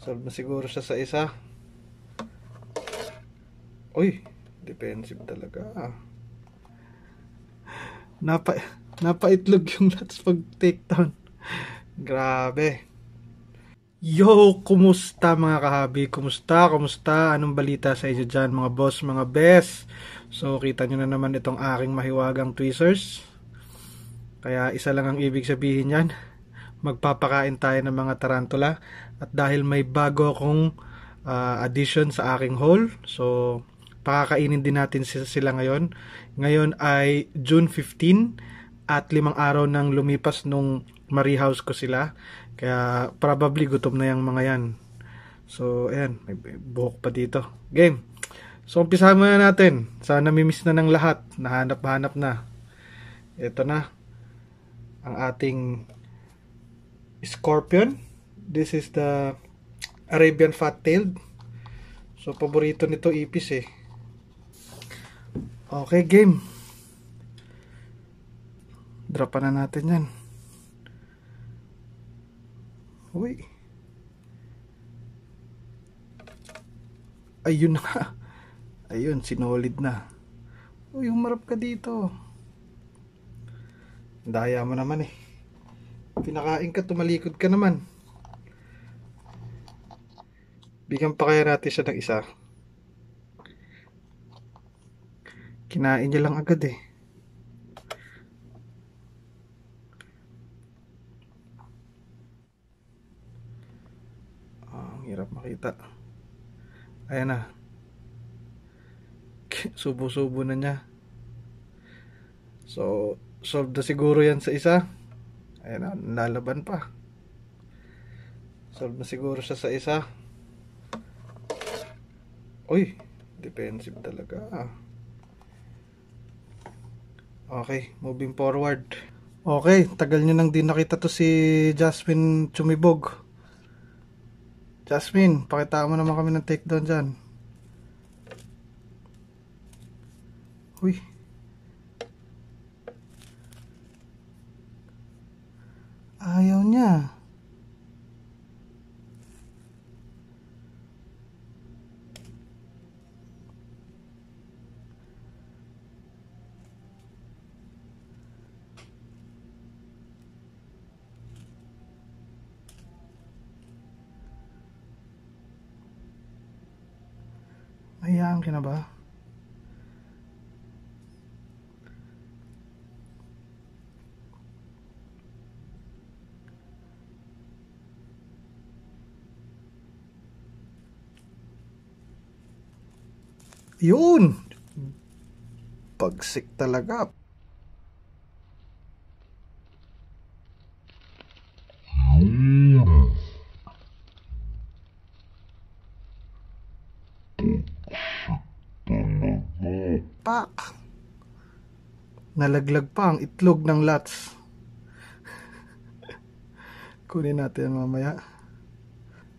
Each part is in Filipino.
Solve na siguro siya sa isa. Uy, defensive talaga. Napa napaitlog yung lats pag takedown. Grabe. Yo, kumusta mga kahabi? Kumusta? Kumusta? Anong balita sa inyo dyan mga boss, mga best? So, kita nyo na naman itong aking mahiwagang tweezers. Kaya isa lang ang ibig sabihin yan magpapakain tayo ng mga tarantula at dahil may bago akong uh, addition sa aking haul so pakakainin din natin sila ngayon ngayon ay June 15 at limang araw nang lumipas nung marihouse ko sila kaya probably gutom na yung mga yan so ayan may buhok pa dito game so umpisahan muna natin sana namimiss na ng lahat nahanap-hanap na ito na ang ating scorpion. This is the Arabian fat-tailed. So, paborito nito ipis eh. Okay, game. Dropan na natin yan. Uy. Ayun na. Ayun, sinolid na. Uy, humarap ka dito. Daya mo naman eh. Pinakain ka, tumalikod ka naman. Bigyan pa kaya natin siya ng isa. Kinain niya lang agad eh. Oh, hirap makita. Ayan na. Subo-subo na niya. So, solve na siguro yan sa isa. Ayan na, lalaban pa. Solve na siguro siya sa isa. Uy, defensive talaga. Ah. Okay, moving forward. Okay, tagal nyo nang di nakita to si Jasmine Chumibog. Jasmine, pakita mo naman kami ng takedown dyan. Uy, dalamnya. Ayan, kinaba. Yun! Pagsik talaga. Pak! Nalaglag pa ang itlog ng lats. Kunin natin mamaya.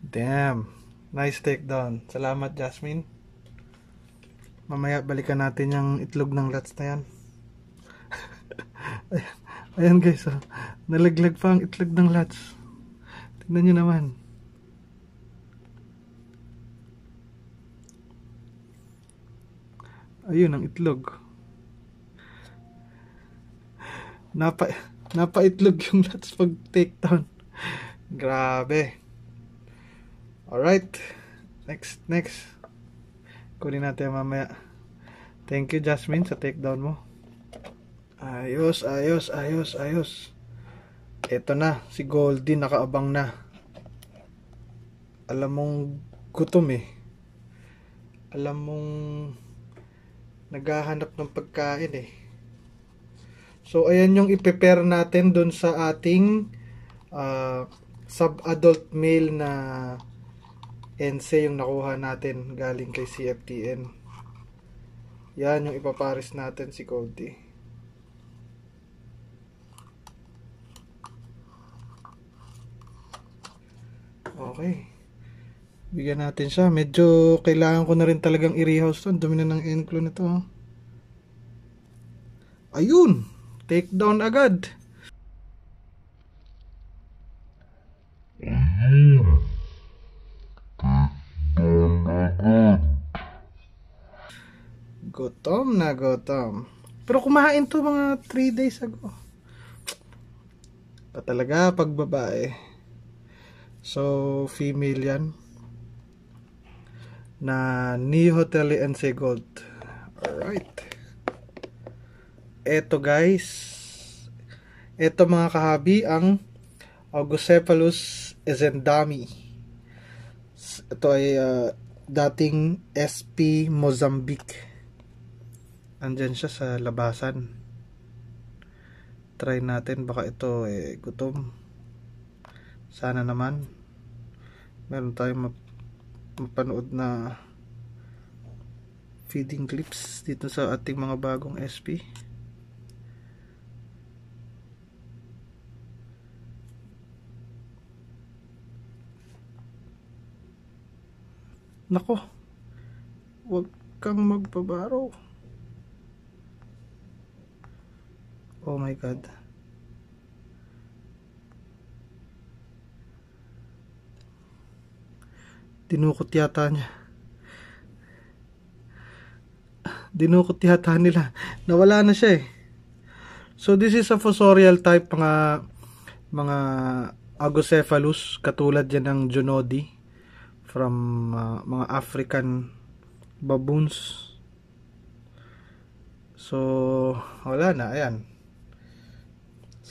Damn! Nice takedown. Salamat, Jasmine mamaya balikan natin yung itlog ng rats na yan ayan, guys oh. nalaglag pa ang itlog ng rats tignan nyo naman ayun ang itlog napa itlog yung rats pag take down grabe alright next next Kunin natin mamaya. Thank you Jasmine sa takedown mo. Ayos, ayos, ayos, ayos. Ito na, si Goldie nakaabang na. Alam mong gutom eh. Alam mong naghahanap ng pagkain eh. So, ayan yung i-prepare natin dun sa ating uh, sub-adult meal na NC yung nakuha natin galing kay CFTN. Yan yung ipapares natin si Cody. Okay. Bigyan natin siya. Medyo kailangan ko na rin talagang i-rehouse to. Dumi na ng enclo nito. Oh. Ayun! Take down agad. mm Gutom na gutom. Pero kumain to mga 3 days ago. Pa talaga pag babae. So, female yan. Na ni Hotel and Say Gold. Alright. Eto guys. Eto mga kahabi ang Augocephalus ezendami. Ito ay uh, dating SP Mozambique andyan siya sa labasan try natin baka ito eh gutom sana naman meron tayong map mapanood na feeding clips dito sa ating mga bagong SP Nako, wag kang magpabaro. Oh my god. Dinukot yata niya. Dinukot yata nila. Nawala na siya eh. So this is a fossorial type mga mga agocephalus katulad yan ng Junodi from uh, mga African baboons. So wala na ayan.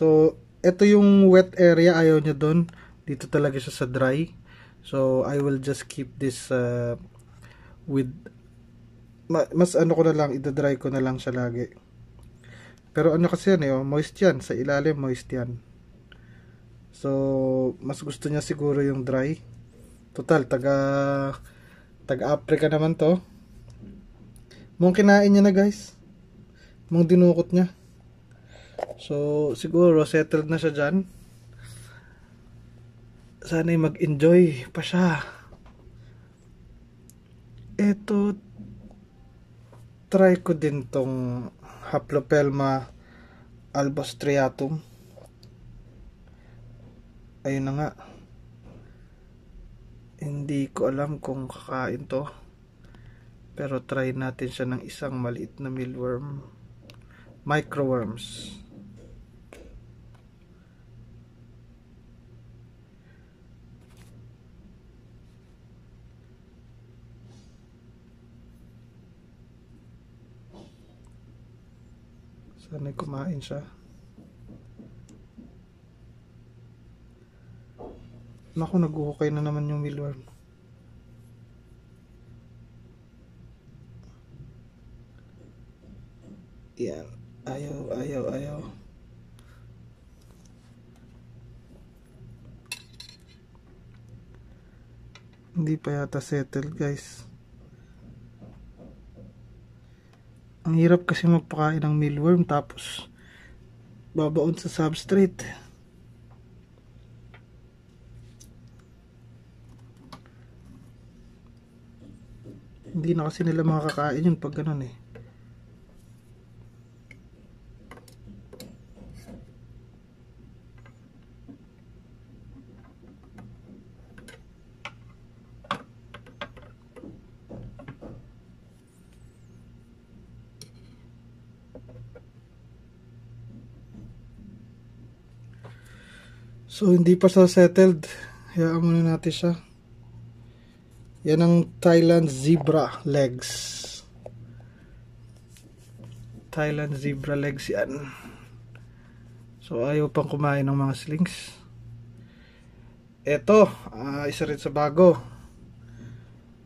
So, ito yung wet area, ayaw niya doon. Dito talaga siya sa dry. So, I will just keep this uh, with mas ano ko na lang, idadry ko na lang siya lagi. Pero ano kasi yan eh, oh, moist yan. Sa ilalim, moist yan. So, mas gusto niya siguro yung dry. Total, taga taga Africa naman to. Mung kinain niya na guys. Mung dinukot niya. So, siguro settled na siya dyan. Sana'y mag-enjoy pa siya. Ito, try ko din tong Haplopelma albastriatum. Ayun na nga. Hindi ko alam kung kakain to. Pero try natin siya ng isang maliit na mealworm. Microworms. Sana'y kumain siya. Naku, nag-uhukay na naman yung mealworm. Yan. Ayaw, ayaw, ayaw. Hindi pa yata settled guys. Ang hirap kasi magpakain ng mealworm tapos babaon sa substrate. Hindi na kasi nila makakain yun pag ganun eh. So, hindi pa siya settled. Hayaan muna natin siya. Yan ang Thailand zebra legs. Thailand zebra legs yan. So, ayaw pang kumain ng mga slings. Ito, uh, ah, isa rin sa bago.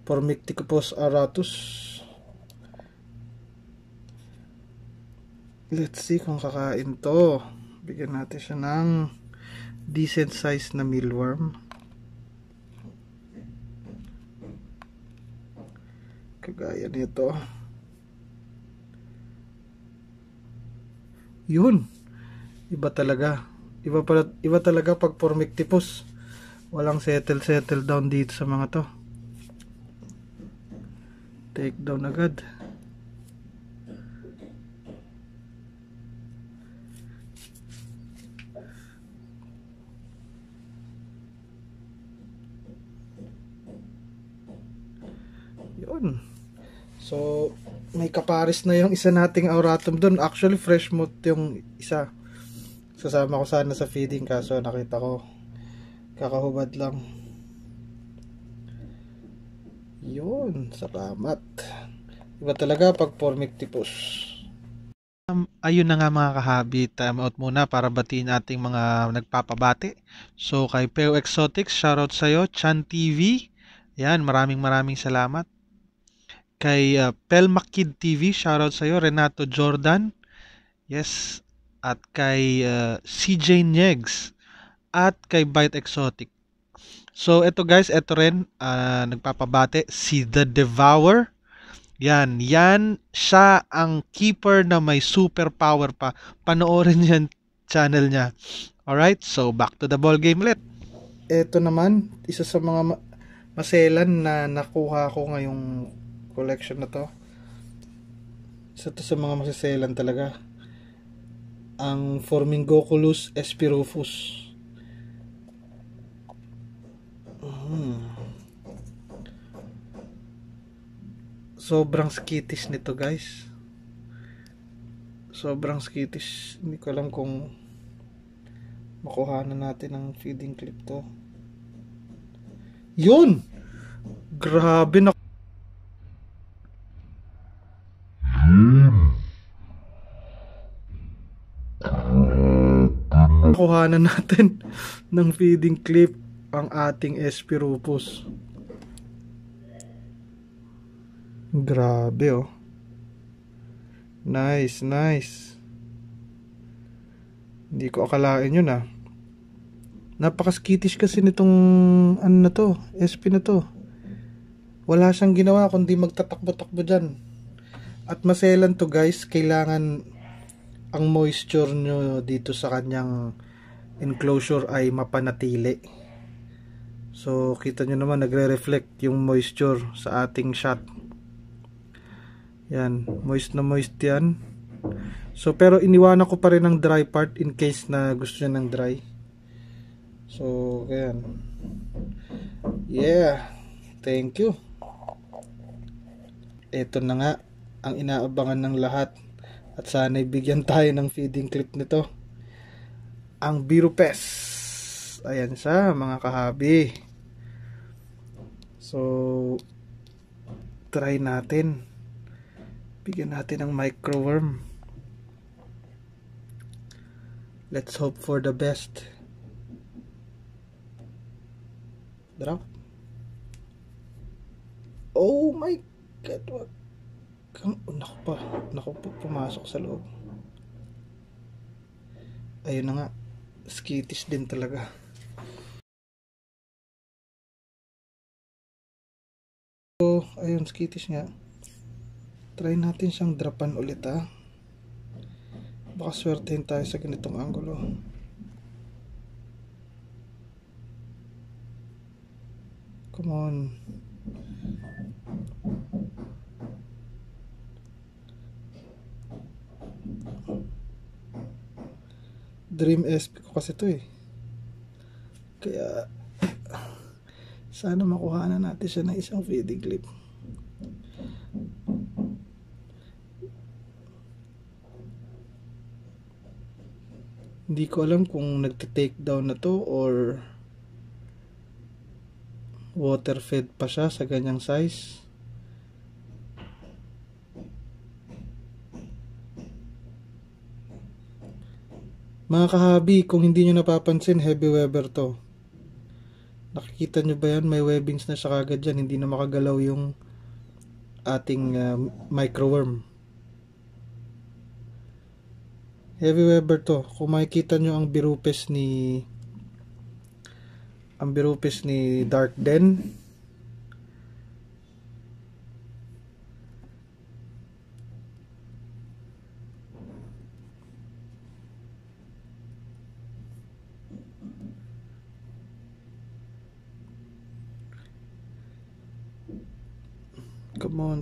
Formicticopus aratus. Let's see kung kakain to. Bigyan natin siya ng decent size na mealworm kagaya nito yun iba talaga iba, pala, iba talaga pag formictipus walang settle settle down dito sa mga to take down agad auratum. Hmm. So, may kapares na yung isa nating auratum doon. Actually, fresh moth yung isa. Sasama ko sana sa feeding kaso nakita ko kakahubad lang. Yun, salamat. Iba talaga pag formictipus. Um, ayun na nga mga kahabit, time out muna para batiin ating mga nagpapabati. So kay Peo Exotics, shoutout sa'yo, Chan TV, yan, maraming maraming salamat kay uh, Kid TV, shoutout sa iyo Renato Jordan. Yes, at kay uh, CJ Negs at kay Bite Exotic. So eto guys, eto rin uh, nagpapabate si The Devour. Yan, yan siya ang keeper na may superpower pa. Panoorin yan channel niya. All right, so back to the ball game let. Ito naman, isa sa mga maselan na nakuha ko ngayong collection na to isa to sa mga masaselan talaga ang Formingoculus espirofus mm. sobrang skittish nito guys sobrang skittish hindi ko alam kung makuha na natin ang feeding clip to yun grabe na kuhanan natin ng feeding clip ang ating SP Grabe oh. Nice, nice. Hindi ko akalain yun ah. napaka skittish kasi nitong ano na to, SP na to. Wala siyang ginawa kundi magtatakbo-takbo dyan. At maselan to guys, kailangan ang moisture nyo dito sa kanyang enclosure ay mapanatili so kita nyo naman nagre-reflect yung moisture sa ating shot yan moist na moist yan so pero iniwanan ko pa rin ang dry part in case na gusto nyo ng dry so ganyan yeah thank you eto na nga ang inaabangan ng lahat at sana bigyan tayo ng feeding clip nito ang Birupes. Ayan siya, mga kahabi. So, try natin. Bigyan natin ng microworm. Let's hope for the best. Drop. Oh my God, wag kang unak pa. Naku, pumasok sa loob. Ayun na nga skittish din talaga so ayun skittish nga try natin siyang drapan ulit ha ah. baka swertehin tayo sa ganitong angulo oh. come on Thank you. Dream SP ko kasi to eh. Kaya, sana makuha na natin siya ng isang video clip. Hindi ko alam kung nagte-take down na to or water fed pa siya sa ganyang size. Mga kahabi, kung hindi nyo napapansin, heavy weber to. Nakikita nyo ba yan? May webbings na siya kagad dyan. Hindi na makagalaw yung ating uh, microworm. Heavy weber to. Kung makikita nyo ang birupes ni ang birupes ni Dark Den,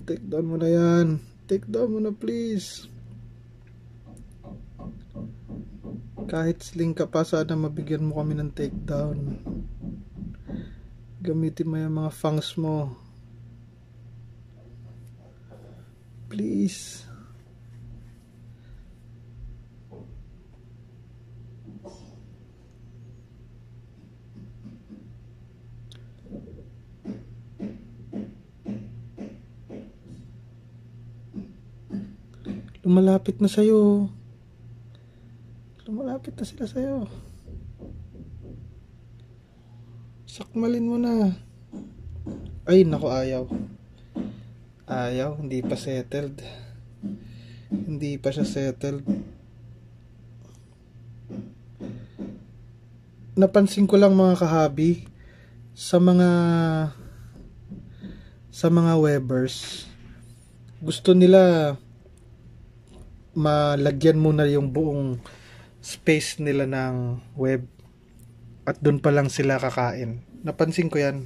Take down mo na yan. Take down mo na please. Kahit sling ka pa, sana mabigyan mo kami ng take down. Gamitin mo yung mga fangs mo. Please. lumalapit na sa'yo lumalapit na sila sa'yo sakmalin mo na ay nako ayaw ayaw hindi pa settled hindi pa siya settled napansin ko lang mga kahabi sa mga sa mga webers gusto nila malagyan mo na yung buong space nila ng web at doon pa lang sila kakain. Napansin ko yan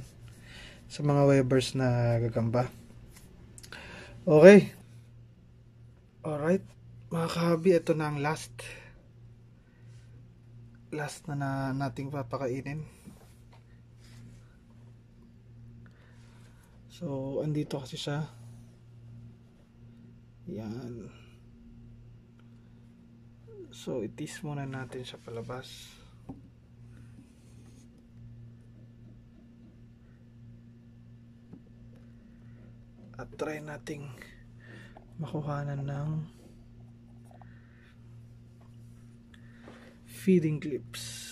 sa mga webbers na gagamba. Okay. Alright. Mga kahabi, ito na ang last. Last na, na nating papakainin. So, andito kasi siya. Yan. So, itis muna natin sa palabas. At try nating makuhanan ng feeding clips.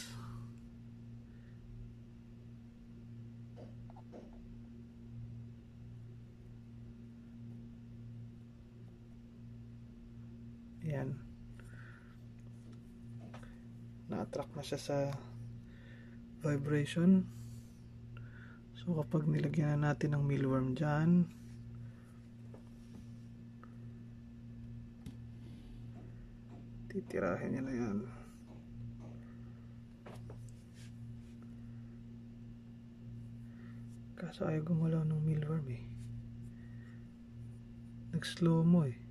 siya sa vibration so kapag nilagyan na natin ng mealworm dyan titirahin niya yan kaso ayaw gumalaw ng mealworm eh nag slow mo eh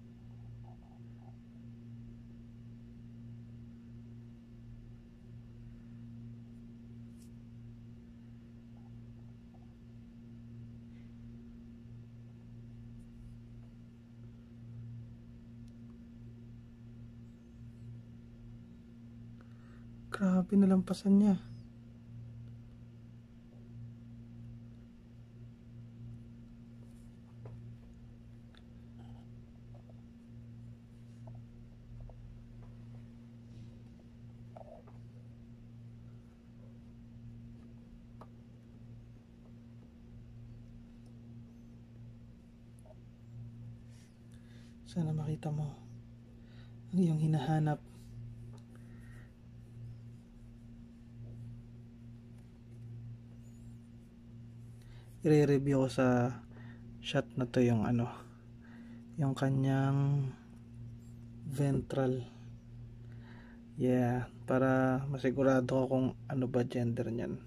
Grabe nalampasan niya. Sana makita mo yung hinahanap. i-review ko sa shot na to yung ano yung kanyang ventral yeah para masigurado ko kung ano ba gender niyan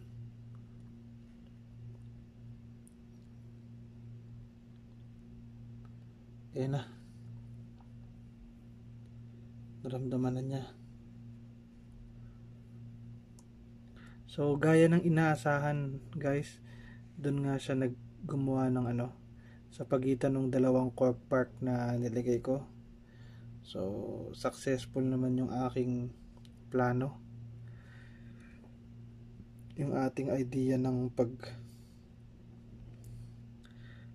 ayun na naramdaman na niya so gaya ng inaasahan guys doon nga siya naggumawa ng ano sa pagitan ng dalawang cork park na nilagay ko so successful naman yung aking plano yung ating idea ng pag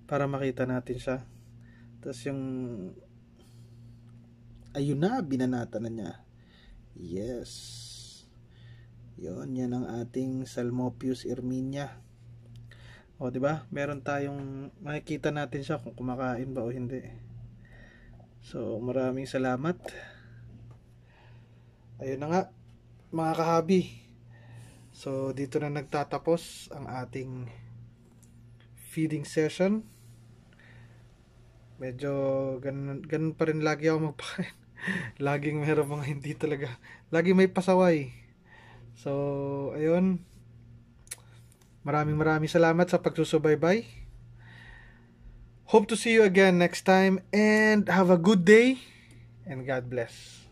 para makita natin siya tapos yung ayun na binanata na niya yes yon yan ang ating Salmopius erminia o, di ba? Meron tayong makikita natin siya kung kumakain ba o hindi. So, maraming salamat. Ayun na nga, mga kahabi. So, dito na nagtatapos ang ating feeding session. Medyo ganun, ganun pa rin lagi ako magpakain. Laging meron mga hindi talaga. Lagi may pasaway. So, ayun Maraming maraming salamat sa pagsusubaybay. Hope to see you again next time and have a good day and God bless.